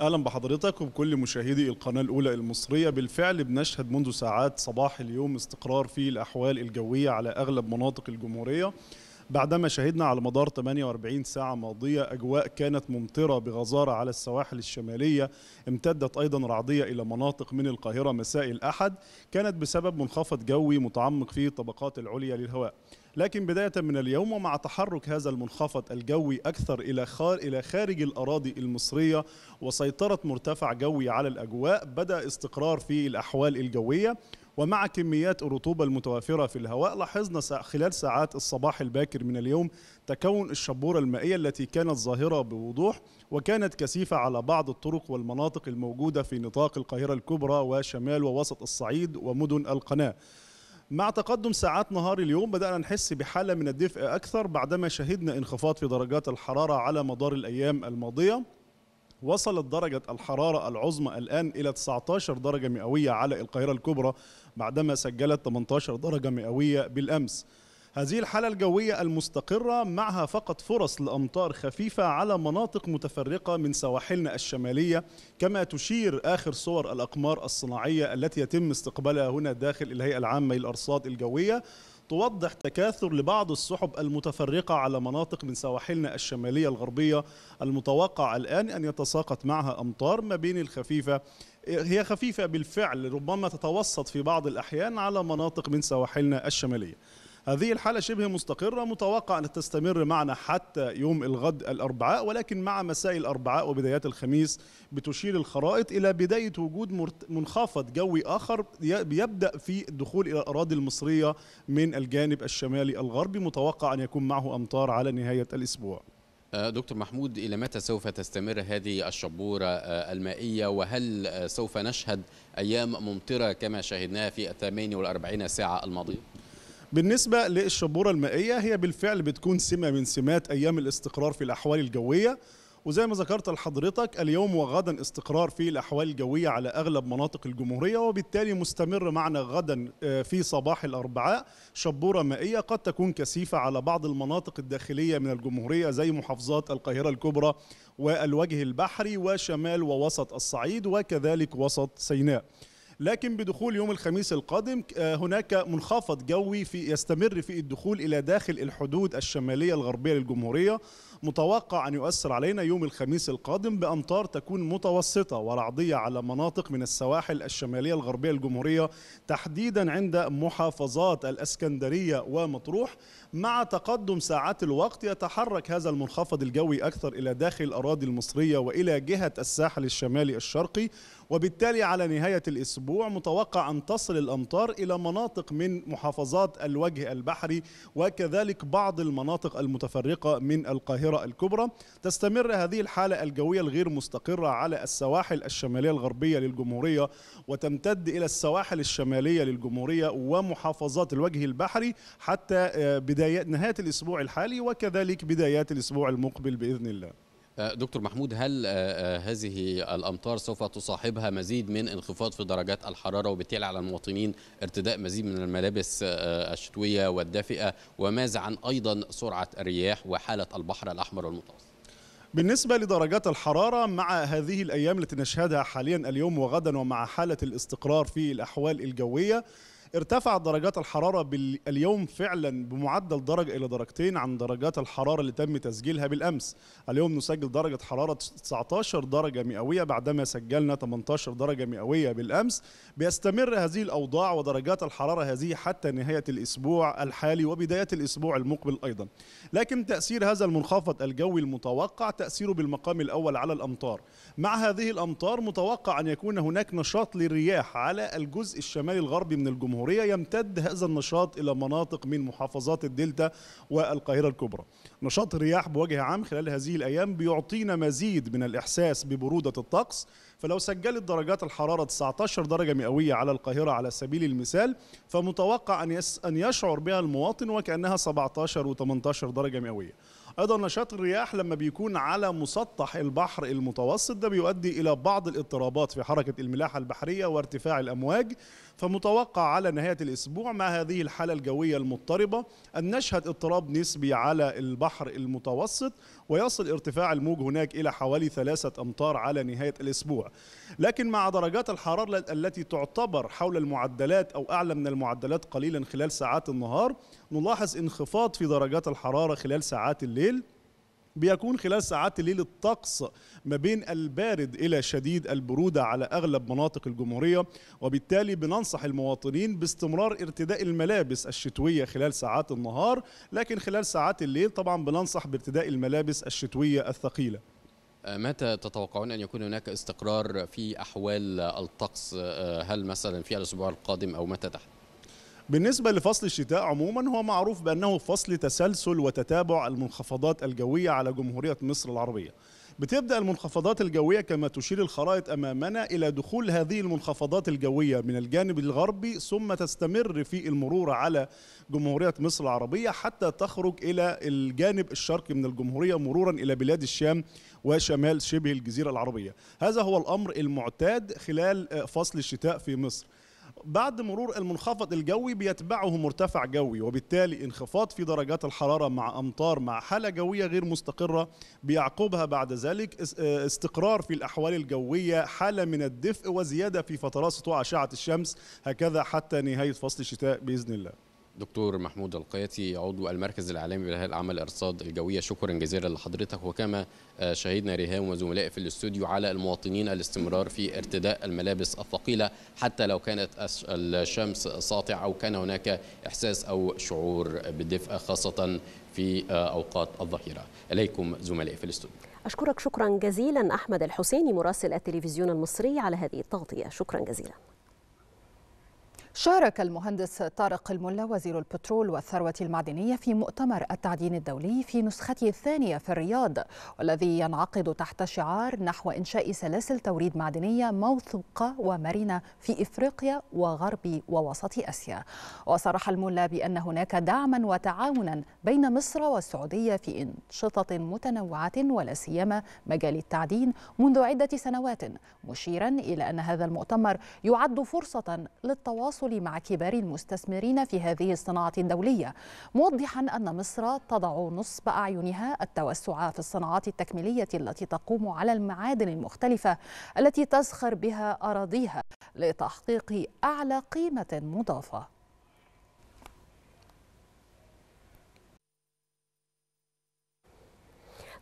اهلا بحضرتك وبكل مشاهدي القناه الاولى المصريه بالفعل بنشهد منذ ساعات صباح اليوم استقرار في الاحوال الجويه على اغلب مناطق الجمهوريه بعدما شهدنا على مدار 48 ساعة ماضية أجواء كانت ممطرة بغزارة على السواحل الشمالية امتدت أيضا رعدية إلى مناطق من القاهرة مساء الأحد كانت بسبب منخفض جوي متعمق في الطبقات العليا للهواء لكن بداية من اليوم ومع تحرك هذا المنخفض الجوي أكثر إلى إلى خارج الأراضي المصرية وسيطرة مرتفع جوي على الأجواء بدأ استقرار في الأحوال الجوية ومع كميات الرطوبة المتوافرة في الهواء لاحظنا خلال ساعات الصباح الباكر من اليوم تكون الشبورة المائية التي كانت ظاهرة بوضوح وكانت كثيفة على بعض الطرق والمناطق الموجودة في نطاق القاهرة الكبرى وشمال ووسط الصعيد ومدن القناة مع تقدم ساعات نهار اليوم بدأنا نحس بحالة من الدفء أكثر بعدما شهدنا انخفاض في درجات الحرارة على مدار الأيام الماضية وصلت درجة الحرارة العظمى الآن إلى 19 درجة مئوية على القاهرة الكبرى بعدما سجلت 18 درجة مئوية بالأمس هذه الحالة الجوية المستقرة معها فقط فرص لأمطار خفيفة على مناطق متفرقة من سواحلنا الشمالية كما تشير آخر صور الأقمار الصناعية التي يتم استقبالها هنا داخل الهيئة العامة للأرصاد الجوية توضح تكاثر لبعض السحب المتفرقة على مناطق من سواحلنا الشمالية الغربية المتوقع الآن أن يتساقط معها أمطار ما بين الخفيفة هي خفيفة بالفعل ربما تتوسط في بعض الأحيان على مناطق من سواحلنا الشمالية هذه الحالة شبه مستقرة متوقع أن تستمر معنا حتى يوم الغد الأربعاء ولكن مع مساء الأربعاء وبدايات الخميس بتشير الخرائط إلى بداية وجود منخفض جوي آخر بيبدأ في الدخول إلى الأراضي المصرية من الجانب الشمالي الغربي متوقع أن يكون معه أمطار على نهاية الأسبوع أه، دكتور محمود إلى متى سوف تستمر هذه الشبورة أه، المائية وهل أه، سوف نشهد أيام ممطرة كما شاهدناها في الثمانية والأربعين ساعة الماضية؟ بالنسبة للشبورة المائية هي بالفعل بتكون سمة من سمات أيام الاستقرار في الأحوال الجوية وزي ما ذكرت لحضرتك اليوم وغدا استقرار في الأحوال الجوية على أغلب مناطق الجمهورية وبالتالي مستمر معنا غدا آه، في صباح الأربعاء شبورة مائية قد تكون كثيفة على بعض المناطق الداخلية من الجمهورية زي محافظات القاهرة الكبرى والوجه البحري وشمال ووسط الصعيد وكذلك وسط سيناء لكن بدخول يوم الخميس القادم آه، هناك منخفض جوي في يستمر في الدخول إلى داخل الحدود الشمالية الغربية للجمهورية متوقع أن يؤثر علينا يوم الخميس القادم بأمطار تكون متوسطة ورعدية على مناطق من السواحل الشمالية الغربية للجمهوريه تحديدا عند محافظات الأسكندرية ومطروح مع تقدم ساعات الوقت يتحرك هذا المنخفض الجوي أكثر إلى داخل الأراضي المصرية وإلى جهة الساحل الشمالي الشرقي وبالتالي على نهاية الأسبوع متوقع أن تصل الأمطار إلى مناطق من محافظات الوجه البحري وكذلك بعض المناطق المتفرقة من القاهرة الكبرى تستمر هذه الحالة الجوية الغير مستقرة على السواحل الشمالية الغربية للجمهورية وتمتد إلى السواحل الشمالية للجمهورية ومحافظات الوجه البحري حتى آه، بداية بدايات نهاية الأسبوع الحالي وكذلك بدايات الأسبوع المقبل بإذن الله أه، دكتور محمود هل أه، أه، هذه الأمطار سوف تصاحبها مزيد من انخفاض في درجات الحرارة وبالتالي على المواطنين ارتداء مزيد من الملابس الشتوية والدافئة وماذا عن أيضا سرعة الرياح وحالة البحر الأحمر المتوسط بالنسبة لدرجات الحرارة مع هذه الأيام التي نشهدها حاليا اليوم وغدا ومع حالة الاستقرار في الأحوال الجوية ارتفعت درجات الحرارة اليوم فعلا بمعدل درجة إلى درجتين عن درجات الحرارة اللي تم تسجيلها بالأمس اليوم نسجل درجة حرارة 19 درجة مئوية بعدما سجلنا 18 درجة مئوية بالأمس بيستمر هذه الأوضاع ودرجات الحرارة هذه حتى نهاية الأسبوع الحالي وبداية الأسبوع المقبل أيضا لكن تأثير هذا المنخفض الجوي المتوقع تأثيره بالمقام الأول على الأمطار مع هذه الأمطار متوقع أن يكون هناك نشاط للرياح على الجزء الشمالي الغربي من الجمهور الجمهورية يمتد هذا النشاط إلى مناطق من محافظات الدلتا والقاهرة الكبرى نشاط الرياح بوجه عام خلال هذه الأيام بيعطينا مزيد من الإحساس ببرودة الطقس فلو سجلت درجات الحرارة 19 درجة مئوية على القاهرة على سبيل المثال فمتوقع أن, يس أن يشعر بها المواطن وكأنها 17 و18 درجة مئوية ايضا نشاط الرياح لما بيكون على مسطح البحر المتوسط ده بيؤدي الى بعض الاضطرابات في حركه الملاحه البحريه وارتفاع الامواج فمتوقع على نهاية الأسبوع مع هذه الحالة الجوية المضطربة أن نشهد اضطراب نسبي على البحر المتوسط ويصل ارتفاع الموج هناك إلى حوالي ثلاثة أمتار على نهاية الأسبوع لكن مع درجات الحرارة التي تعتبر حول المعدلات أو أعلى من المعدلات قليلا خلال ساعات النهار نلاحظ انخفاض في درجات الحرارة خلال ساعات الليل بيكون خلال ساعات الليل الطقس ما بين البارد إلى شديد البرودة على أغلب مناطق الجمهورية وبالتالي بننصح المواطنين باستمرار ارتداء الملابس الشتوية خلال ساعات النهار لكن خلال ساعات الليل طبعا بننصح بارتداء الملابس الشتوية الثقيلة آه، متى تتوقعون أن يكون هناك استقرار في أحوال الطقس آه، آه، هل مثلا في الأسبوع القادم أو متى تحت؟ بالنسبة لفصل الشتاء عموما هو معروف بأنه فصل تسلسل وتتابع المنخفضات الجوية على جمهورية مصر العربية بتبدأ المنخفضات الجوية كما تشير الخرائط أمامنا إلى دخول هذه المنخفضات الجوية من الجانب الغربي ثم تستمر في المرور على جمهورية مصر العربية حتى تخرج إلى الجانب الشرقي من الجمهورية مرورا إلى بلاد الشام وشمال شبه الجزيرة العربية هذا هو الأمر المعتاد خلال آه، فصل الشتاء في مصر بعد مرور المنخفض الجوي بيتبعه مرتفع جوي وبالتالي انخفاض في درجات الحرارة مع أمطار مع حالة جوية غير مستقرة بيعقبها بعد ذلك آه، استقرار في الأحوال الجوية حالة من الدفء وزيادة في فترات سطوع أشعة الشمس هكذا حتى نهاية فصل الشتاء بإذن الله دكتور محمود القياتي عضو المركز العالمي لهيئه الاعمال الارصاد الجويه شكرا جزيلا لحضرتك وكما آه، شهدنا ريهام وزملائي في الاستوديو على المواطنين الاستمرار في ارتداء الملابس الثقيله حتى لو كانت الشمس ساطعه او كان هناك احساس او شعور بالدفء خاصه في آه، اوقات الظهيره اليكم زملائي في الاستوديو اشكرك شكرا جزيلا احمد الحسيني مراسل التلفزيون المصري على هذه التغطيه شكرا جزيلا شارك المهندس طارق الملا وزير البترول والثروة المعدنية في مؤتمر التعدين الدولي في نسخته الثانية في الرياض والذي ينعقد تحت شعار نحو إنشاء سلاسل توريد معدنية موثوقة ومرنة في إفريقيا وغرب ووسط آسيا وصرح الملا بأن هناك دعما وتعاونا بين مصر والسعودية في أنشطة متنوعة ولا سيما مجال التعدين منذ عدة سنوات مشيرا إلى أن هذا المؤتمر يعد فرصة للتواصل التعامل مع كبار المستثمرين في هذه الصناعة الدولية موضحا أن مصر تضع نصب أعينها التوسع في الصناعات التكميلية التي تقوم على المعادن المختلفة التي تزخر بها أراضيها لتحقيق أعلى قيمة مضافة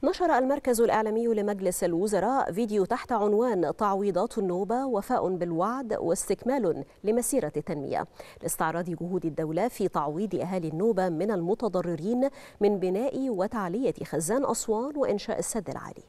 نشر المركز الإعلامي لمجلس الوزراء فيديو تحت عنوان تعويضات النوبة وفاء بالوعد واستكمال لمسيرة التنمية لاستعراض جهود الدولة في تعويض أهالي النوبة من المتضررين من بناء وتعلية خزان أسوان وإنشاء السد العالي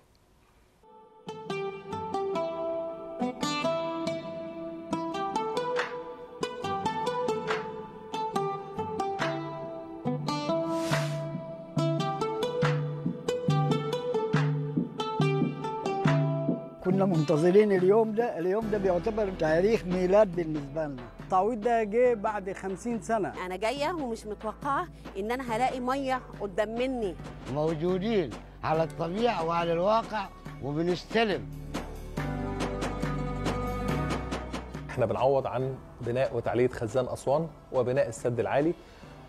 كنا منتظرين اليوم ده اليوم ده بيعتبر تاريخ ميلاد بالنسبه لنا التعويض ده جه بعد 50 سنه انا جايه ومش متوقعه ان انا هلاقي ميه قدام مني موجودين على الطبيعه وعلى الواقع وبنستلم احنا بنعوض عن بناء وتعليه خزان اسوان وبناء السد العالي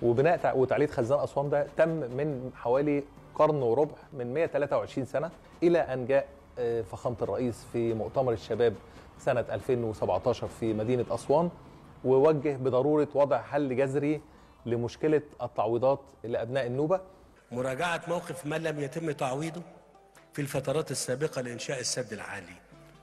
وبناء وتعليه خزان اسوان ده تم من حوالي قرن وربع من 123 سنه الى ان جاء آه، فخامه الرئيس في مؤتمر الشباب سنه 2017 في مدينه اسوان ووجه بضروره وضع حل جذري لمشكله التعويضات لابناء النوبه. مراجعه موقف من لم يتم تعويضه في الفترات السابقه لانشاء السد العالي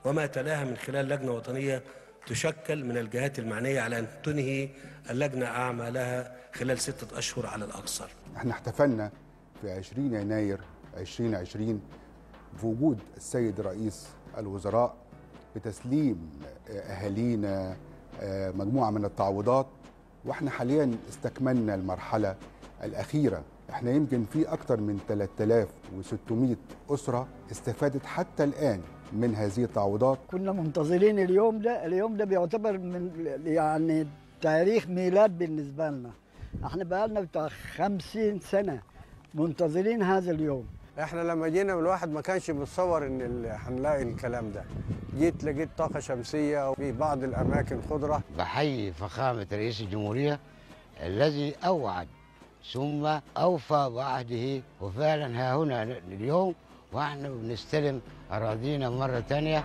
وما تلاها من خلال لجنه وطنيه تشكل من الجهات المعنية على أن تنهي اللجنة أعمالها خلال ستة أشهر على الاقصر. احنا احتفلنا في 20 يناير 2020 في وجود السيد رئيس الوزراء بتسليم آه، اهالينا آه، مجموعه من التعويضات واحنا حاليا استكملنا المرحله الاخيره احنا يمكن في اكثر من 3600 اسره استفادت حتى الان من هذه التعويضات كنا منتظرين اليوم ده اليوم ده بيعتبر من يعني تاريخ ميلاد بالنسبه لنا احنا بقالنا بتاع 50 سنه منتظرين هذا اليوم احنا لما جينا الواحد ما كانش متصور ان هنلاقي الكلام ده جيت لقيت طاقه شمسيه وفي بعض الاماكن خضره بحيي فخامه رئيس الجمهوريه الذي اوعد ثم اوفى بعهده وفعلا ها هنا اليوم واحنا بنستلم اراضينا مره ثانيه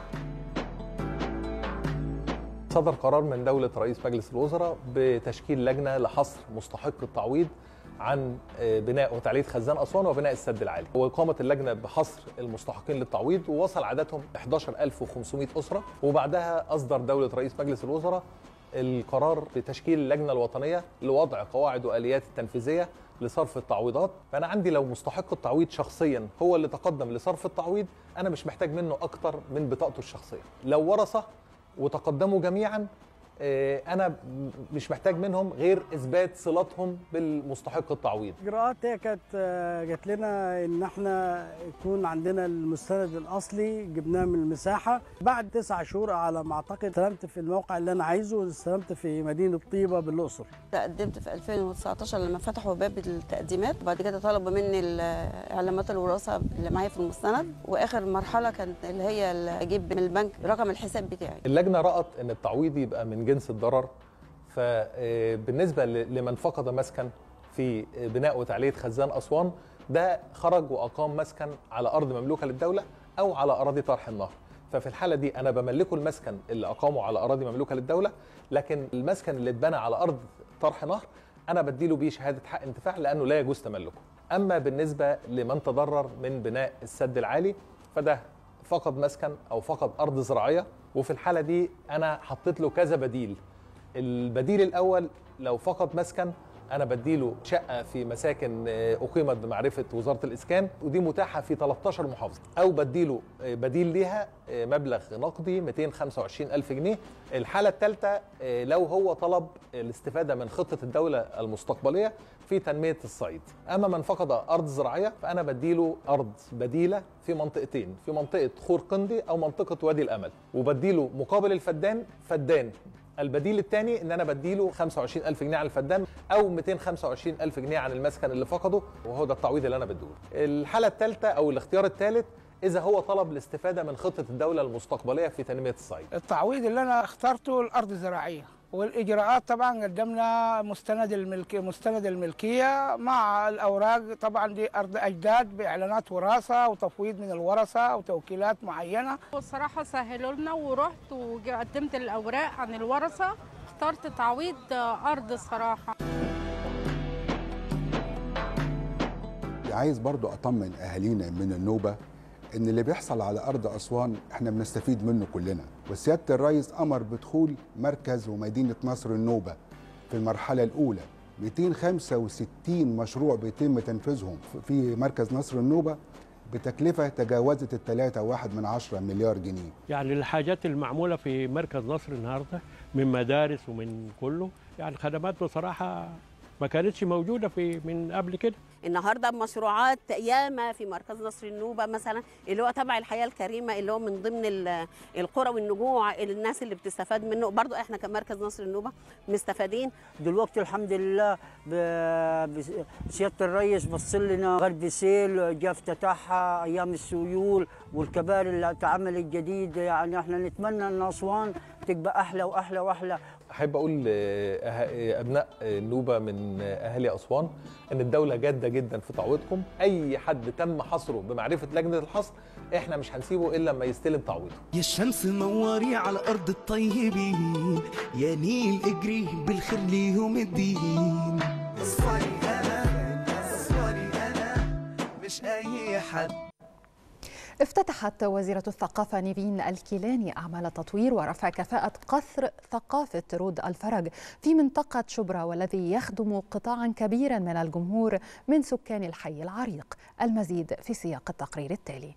صدر قرار من دولة رئيس مجلس الوزراء بتشكيل لجنة لحصر مستحق التعويض عن آه، بناء وتعليه خزان اسوان وبناء السد العالي وقامت اللجنه بحصر المستحقين للتعويض ووصل عددهم 11500 اسره وبعدها اصدر دوله رئيس مجلس الوزراء القرار بتشكيل اللجنه الوطنيه لوضع قواعد واليات التنفيذيه لصرف التعويضات فانا عندي لو مستحق التعويض شخصيا هو اللي تقدم لصرف التعويض انا مش محتاج منه اكتر من بطاقته الشخصيه لو ورثه وتقدموا جميعا آه، انا مش محتاج منهم غير اثبات صلاتهم بالمستحق التعويض اجراءات هي كانت آه، جات لنا ان احنا يكون عندنا المستند الاصلي جبناه من المساحه بعد تسعة شهور على ما اعتقد استلمت في الموقع اللي انا عايزه استلمت في مدينه طيبه بالاقصر تقدمت في 2019 لما فتحوا باب التقديمات وبعد كده طلبوا مني اعلامات الوراثه اللي معايا في المستند واخر مرحله كانت اللي هي اجيب من البنك رقم الحساب بتاعي اللجنه رأت ان التعويض يبقى من جنس الضرر فبالنسبة آه، لمن فقد مسكن في آه، بناء وتعلية خزان أسوان ده خرج وأقام مسكن على أرض مملوكة للدولة أو على أراضي طرح النهر ففي الحالة دي أنا بملكه المسكن اللي أقامه على أراضي مملوكة للدولة لكن المسكن اللي اتبنى على أرض طرح نهر أنا بديله بيه شهادة حق انتفاع لأنه لا يجوز تملكه أما بالنسبة لمن تضرر من بناء السد العالي فده فقد مسكن او فقد ارض زراعيه وفي الحاله دي انا حطيت له كذا بديل البديل الاول لو فقد مسكن انا بديله شقه في مساكن آه، اقيمت بمعرفه وزاره الاسكان ودي متاحه في 13 محافظه او بديله آه، بديل ليها آه، مبلغ نقدي 225 الف جنيه الحاله الثالثه لو هو طلب الاستفاده من خطه الدوله المستقبليه في تنميه الصعيد اما من فقد ارض زراعيه فانا بديله ارض بديله في منطقتين في منطقه خور قندي او منطقه وادي الامل وبديله مقابل الفدان فدان البديل الثاني ان انا بديله 25000 جنيه على الفدان او 225000 جنيه عن المسكن اللي فقده وهو ده التعويض اللي انا بديه الحاله الثالثه او الاختيار الثالث اذا هو طلب الاستفاده من خطه الدوله المستقبليه في تنميه الصعيد التعويض اللي انا اخترته الارض الزراعيه والاجراءات طبعا قدمنا مستند الملك مستند الملكيه مع الاوراق طبعا دي ارض اجداد باعلانات وراثه وتفويض من الورثه وتوكيلات معينه. والصراحه سهلوا لنا ورحت وقدمت الاوراق عن الورثه اخترت تعويض ارض الصراحه. عايز برضو اطمن اهالينا من النوبه ان اللي بيحصل على ارض اسوان احنا بنستفيد منه كلنا وسياده الرئيس امر بدخول مركز ومدينه نصر النوبه في المرحله الاولى 265 مشروع بيتم تنفيذهم في مركز نصر النوبه بتكلفة تجاوزت ال 3.1 من عشرة مليار جنيه يعني الحاجات المعمولة في مركز نصر النهاردة من مدارس ومن كله يعني خدمات بصراحة ما كانتش موجودة في من قبل كده النهارده مشروعات ياما في مركز نصر النوبه مثلا اللي هو تبع الحياه الكريمه اللي هو من ضمن القرى والنجوع الناس اللي بتستفاد منه برضو احنا كمركز نصر النوبه مستفادين دلوقتي الحمد لله سياده الرئيس بص لنا غرب سيل جاء افتتاحها ايام السيول والكباري اللي اتعملت جديد يعني احنا نتمنى ان اسوان تبقى احلى واحلى واحلى احب اقول لابناء النوبه من اهالي اسوان ان الدوله جاده جدا في تعويضكم اي حد تم حصره بمعرفه لجنه الحصر احنا مش هنسيبه الا لما يستلم تعويضه يا الشمس نوري على الارض الطيبين يا نيل اجري بالخير ليهم الدين اصفري انا اصفري انا مش اي حد افتتحت وزيرة الثقافة نيفين الكيلاني أعمال تطوير ورفع كفاءة قصر ثقافة رود الفرج في منطقة شبرا والذي يخدم قطاعا كبيرا من الجمهور من سكان الحي العريق المزيد في سياق التقرير التالي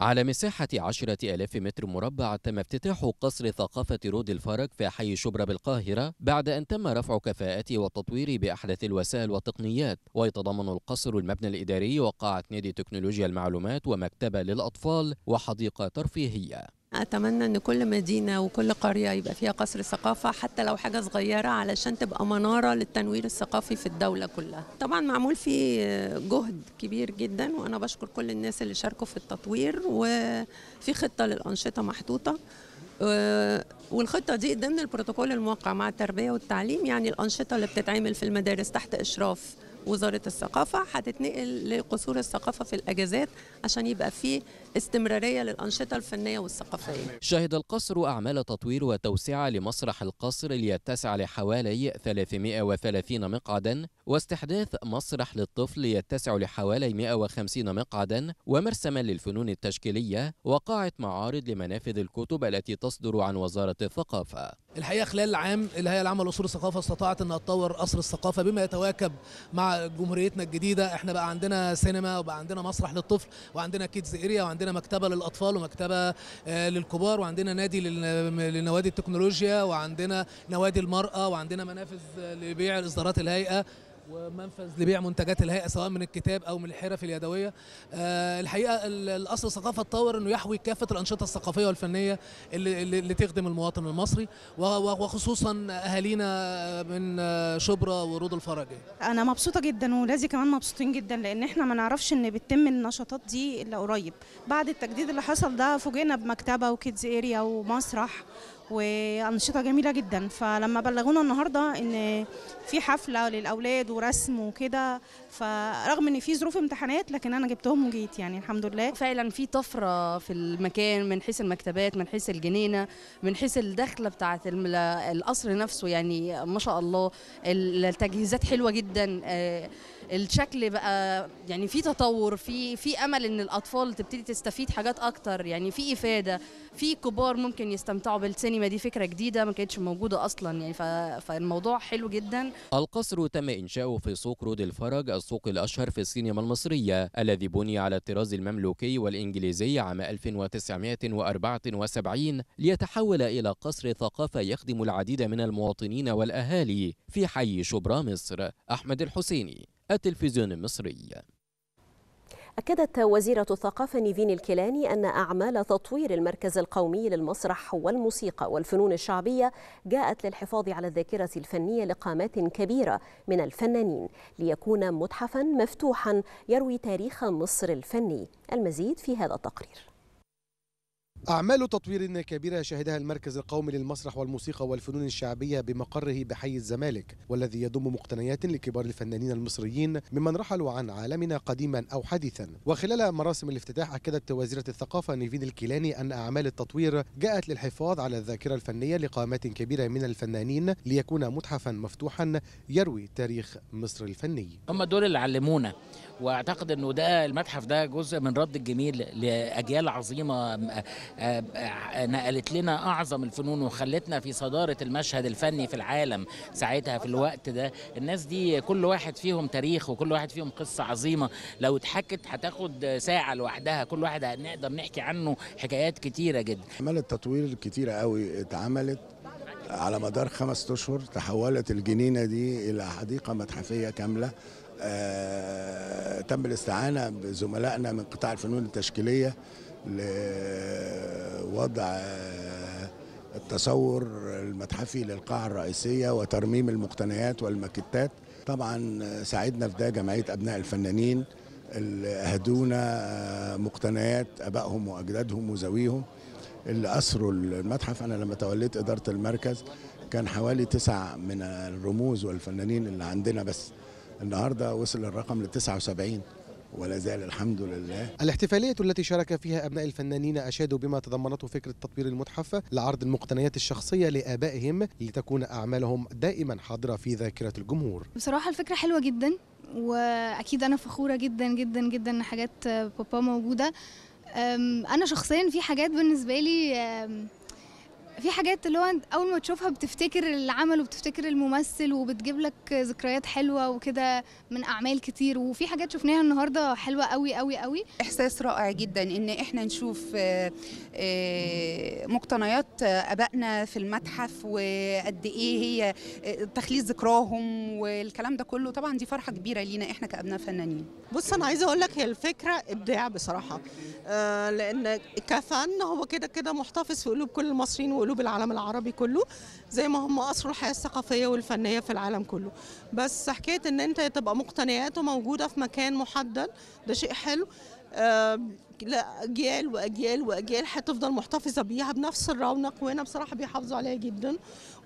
على مساحة عشرة ألاف متر مربع تم افتتاح قصر ثقافة رود الفرج في حي شبرا بالقاهرة بعد أن تم رفع كفاءته والتطوير بأحدث الوسائل والتقنيات ويتضمن القصر المبنى الإداري وقاعة نادي تكنولوجيا المعلومات ومكتبة للأطفال وحديقة ترفيهية اتمنى ان كل مدينه وكل قريه يبقى فيها قصر ثقافه حتى لو حاجه صغيره علشان تبقى مناره للتنوير الثقافي في الدوله كلها طبعا معمول فيه جهد كبير جدا وانا بشكر كل الناس اللي شاركوا في التطوير وفي خطه للانشطه محطوطه والخطه دي ضمن البروتوكول الموقع مع التربيه والتعليم يعني الانشطه اللي بتتعمل في المدارس تحت اشراف وزاره الثقافه هتتنقل لقصور الثقافه في الاجازات عشان يبقى فيه استمرارية للأنشطة الفنية والثقافية شهد القصر أعمال تطوير وتوسعة لمسرح القصر ليتسع لحوالي 330 مقعدا واستحداث مسرح للطفل يتسع لحوالي 150 مقعدا ومرسما للفنون التشكيلية وقاعة معارض لمنافذ الكتب التي تصدر عن وزارة الثقافة الحقيقة خلال العام الهيئة العامة لأصول الثقافة استطاعت انها تطور قصر الثقافة بما يتواكب مع جمهوريتنا الجديدة احنا بقى عندنا سينما وبقى عندنا مسرح للطفل وعندنا كيدز اريا وعندنا عندنا مكتبه للاطفال ومكتبه آه، للكبار وعندنا نادي لنوادي التكنولوجيا وعندنا نوادي المراه وعندنا منافذ لبيع اصدارات الهيئه ومنفذ لبيع منتجات الهيئه سواء من الكتاب او من الحرف اليدويه آه، الحقيقه الاصل ثقافه تطور انه يحوي كافه الانشطه الثقافيه والفنيه اللي, اللي تخدم المواطن المصري وخصوصا اهالينا من شبرا ورود الفرجي انا مبسوطه جدا ولازي كمان مبسوطين جدا لان احنا ما نعرفش ان بتتم النشاطات دي الا قريب بعد التجديد اللي حصل ده فوجئنا بمكتبه وكيدز اريا ومسرح وانشطه جميله جدا فلما بلغونا النهارده ان في حفله للاولاد ورسم وكده فرغم ان في ظروف امتحانات لكن انا جبتهم وجيت يعني الحمد لله فعلا في طفره في المكان من حيث المكتبات من حيث الجنينه من حيث الدخله بتاعه القصر نفسه يعني ما شاء الله التجهيزات حلوه جدا آه، الشكل بقى يعني في تطور في في امل ان الاطفال تبتدي تستفيد حاجات اكتر يعني في افاده في كبار ممكن يستمتعوا بالسينما دي فكره جديده ما كانتش موجوده اصلا يعني فالموضوع حلو جدا القصر تم انشاؤه في سوق رود الفرج السوق الاشهر في السينما المصريه الذي بني على الطراز المملوكي والانجليزي عام 1974 ليتحول الى قصر ثقافه يخدم العديد من المواطنين والاهالي في حي شبرا مصر احمد الحسيني التلفزيون المصري أكدت وزيرة الثقافة نيفين الكيلاني أن أعمال تطوير المركز القومي للمسرح والموسيقى والفنون الشعبية جاءت للحفاظ على الذاكرة الفنية لقامات كبيرة من الفنانين ليكون متحفا مفتوحا يروي تاريخ مصر الفني المزيد في هذا التقرير أعمال تطوير كبيرة شهدها المركز القومي للمسرح والموسيقى والفنون الشعبية بمقره بحي الزمالك والذي يضم مقتنيات لكبار الفنانين المصريين ممن رحلوا عن عالمنا قديما أو حديثا وخلال مراسم الافتتاح أكدت وزيرة الثقافة نيفين الكيلاني أن أعمال التطوير جاءت للحفاظ على الذاكرة الفنية لقامات كبيرة من الفنانين ليكون متحفا مفتوحا يروي تاريخ مصر الفني هم دول اللي علمونا واعتقد انه ده المتحف ده جزء من رد الجميل لاجيال عظيمه آه، آه، آه، نقلت لنا اعظم الفنون وخلتنا في صداره المشهد الفني في العالم ساعتها في الوقت ده الناس دي كل واحد فيهم تاريخ وكل واحد فيهم قصه عظيمه لو اتحكت هتاخد ساعه لوحدها كل واحد هنقدر نحكي عنه حكايات كتيره جدا اعمال التطوير كتيره قوي اتعملت على مدار خمس اشهر تحولت الجنينه دي الى حديقه متحفيه كامله آه، تم الاستعانة بزملائنا من قطاع الفنون التشكيلية لوضع آه، التصور المتحفي للقاعة الرئيسية وترميم المقتنيات والماكيتات طبعا ساعدنا في ده جمعية أبناء الفنانين اللي أهدونا آه، مقتنيات أبائهم وأجدادهم وزويهم اللي أسروا المتحف أنا لما توليت إدارة المركز كان حوالي تسع من الرموز والفنانين اللي عندنا بس النهارده وصل الرقم ل 79 ولا زال الحمد لله الاحتفالية التي شارك فيها أبناء الفنانين أشادوا بما تضمنته فكرة تطوير المتحف لعرض المقتنيات الشخصية لآبائهم لتكون أعمالهم دائما حاضرة في ذاكرة الجمهور بصراحة الفكرة حلوة جدا وأكيد أنا فخورة جدا جدا جدا إن حاجات بابا موجودة أنا شخصيا في حاجات بالنسبة لي في حاجات اللي هو اول ما تشوفها بتفتكر العمل وبتفتكر الممثل وبتجيب لك ذكريات حلوه وكده من اعمال كتير وفي حاجات شفناها النهارده حلوه قوي قوي قوي احساس رائع جدا ان احنا نشوف آه، آه، مقتنيات آه، ابائنا في المتحف وقد ايه هي تخليص ذكراهم والكلام ده كله طبعا دي فرحه كبيره لينا احنا كابناء فنانين بص انا عايزه اقول لك هي الفكره ابداع بصراحه لان كفن هو كده كده محتفظ في قلوب كل المصريين قلوب العالم العربي كله زي ما هم أثروا الحياة الثقافية والفنية في العالم كله بس حكاية إن أنت تبقى مقتنياته موجودة في مكان محدد ده شيء حلو لاجيال واجيال واجيال هتفضل محتفظه بيها بنفس الرونق وانا بصراحه بيحافظوا عليها جدا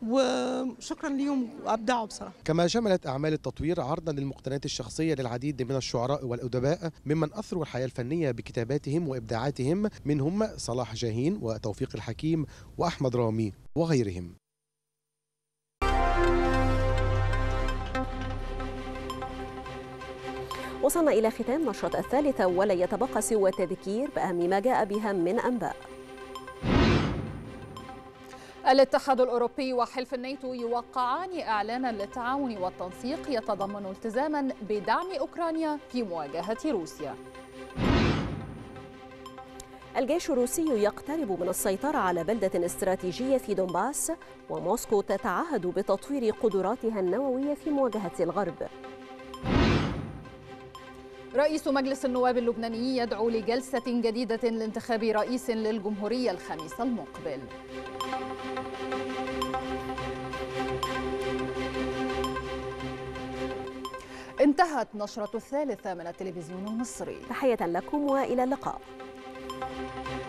وشكرا ليهم وابدعوا بصراحه. كما شملت اعمال التطوير عرضا للمقتنيات الشخصيه للعديد من الشعراء والادباء ممن اثروا الحياه الفنيه بكتاباتهم وابداعاتهم منهم صلاح جاهين وتوفيق الحكيم واحمد رامي وغيرهم. وصلنا إلى ختام نشرة الثالثة ولا يتبقى سوى التذكير بأهم ما جاء بها من أنباء الاتحاد الأوروبي وحلف الناتو يوقعان إعلانا للتعاون والتنسيق يتضمن التزاما بدعم أوكرانيا في مواجهة روسيا الجيش الروسي يقترب من السيطرة على بلدة استراتيجية في دونباس وموسكو تتعهد بتطوير قدراتها النووية في مواجهة الغرب رئيس مجلس النواب اللبناني يدعو لجلسة جديدة لانتخاب رئيس للجمهورية الخميس المقبل انتهت نشرة الثالثة من التلفزيون المصري تحية لكم وإلى اللقاء